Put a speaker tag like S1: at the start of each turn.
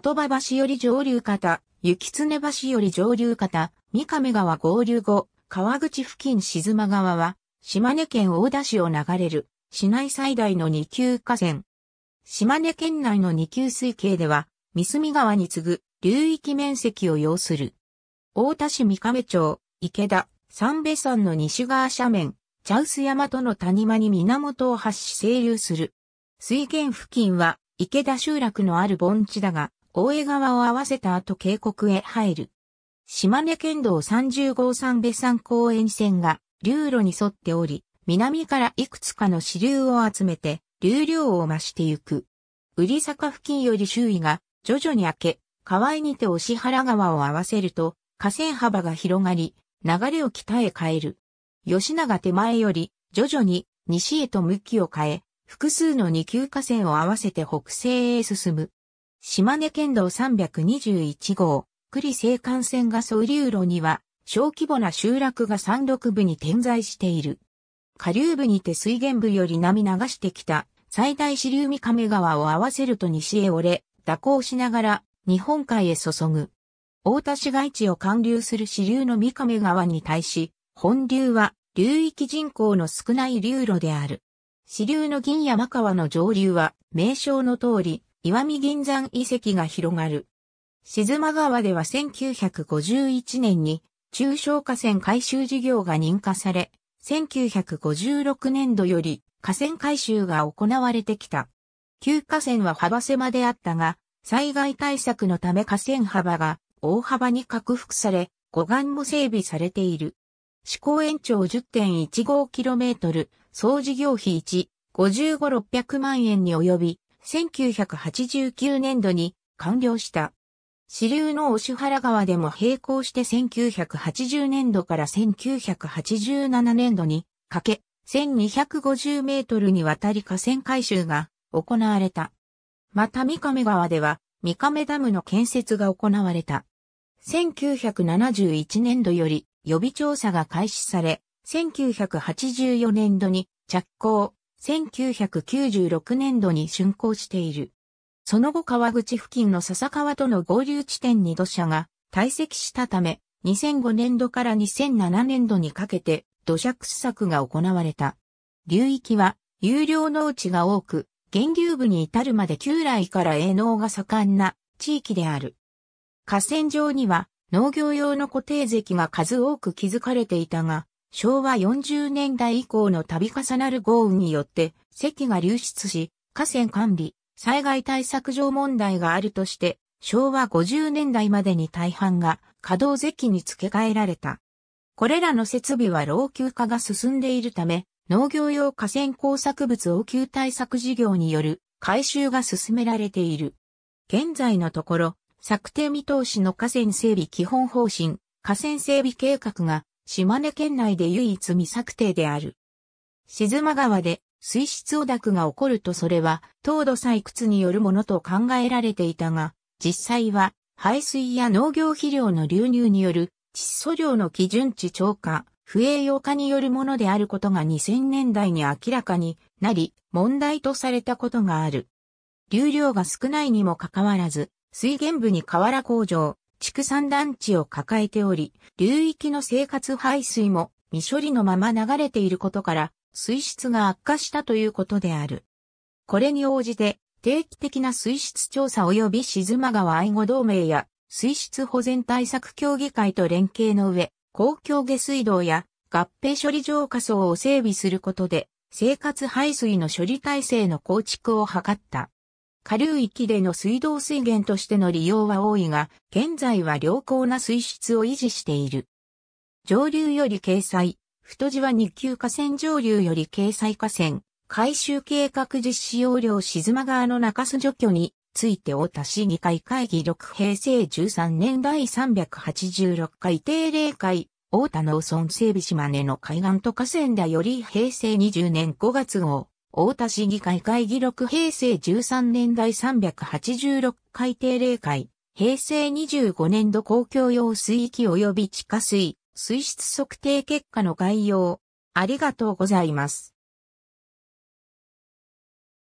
S1: 的場橋より上流方、雪常橋より上流方、三亀川合流後、川口付近静間川は、島根県大田市を流れる、市内最大の2級河川。島根県内の2級水系では、三隅川に次ぐ流域面積を要する。大田市三亀町、池田、三瓶山の西側斜面、茶臼山との谷間に源を発し清流する。水源付近は池田集落のある盆地だが、大江川を合わせた後渓谷へ入る。島根県道30号三部山公園線が流路に沿っており、南からいくつかの支流を集めて流量を増してゆく。売坂付近より周囲が徐々に明け、川にて押原川を合わせると、河川幅が広がり、流れを北へ変える。吉永手前より、徐々に西へと向きを変え、複数の二級河川を合わせて北西へ進む。島根県道321号、栗西幹線が総流路には、小規模な集落が山麓部に点在している。下流部にて水源部より波流してきた最大支流三亀川を合わせると西へ折れ、蛇行しながら日本海へ注ぐ。大田市街地を貫流する支流の三亀川に対し、本流は流域人口の少ない流路である。支流の銀山川の上流は名称の通り、岩見銀山遺跡が広がる。静間川では1951年に中小河川改修事業が認可され、1956年度より河川改修が行われてきた。旧河川は幅狭であったが、災害対策のため河川幅が大幅に拡幅され、護岸も整備されている。思考延長 10.15km、総事業費1、55、600万円に及び、1989年度に完了した。支流の押原川でも並行して1980年度から1987年度にかけ1250メートルにわたり河川改修が行われた。また三亀川では三亀ダムの建設が行われた。1971年度より予備調査が開始され、1984年度に着工、1996年度に竣工している。その後川口付近の笹川との合流地点に土砂が堆積したため、2005年度から2007年度にかけて土砂掘削が行われた。流域は有料農地が多く、源流部に至るまで旧来から営農が盛んな地域である。河川上には農業用の固定石が数多く築かれていたが、昭和40年代以降の度重なる豪雨によって、石が流出し、河川管理、災害対策上問題があるとして、昭和50年代までに大半が稼働石に付け替えられた。これらの設備は老朽化が進んでいるため、農業用河川工作物応急対策事業による改修が進められている。現在のところ、策定見通しの河川整備基本方針、河川整備計画が島根県内で唯一未策定である。静間川で水質汚濁が起こるとそれは糖度採掘によるものと考えられていたが、実際は排水や農業肥料の流入による窒素量の基準値超過、不栄養化によるものであることが2000年代に明らかになり、問題とされたことがある。流量が少ないにもかかわらず、水源部に河原工場、畜産団地を抱えており、流域の生活排水も未処理のまま流れていることから、水質が悪化したということである。これに応じて、定期的な水質調査及び静間川愛護同盟や水質保全対策協議会と連携の上、公共下水道や合併処理場仮想を整備することで、生活排水の処理体制の構築を図った。下流域での水道水源としての利用は多いが、現在は良好な水質を維持している。上流より掲載、太地は2級河川上流より掲載河川、改修計画実施要領静間川の中洲除去について大田市議会会議6平成13年第386回定例会、大田農村整備島根の海岸と河川だより平成20年5月号。大田市議会会議録平成13年第386回定例会、平成25年度公共用水域及び地下水、水質測定結果の概要。ありがとうございます。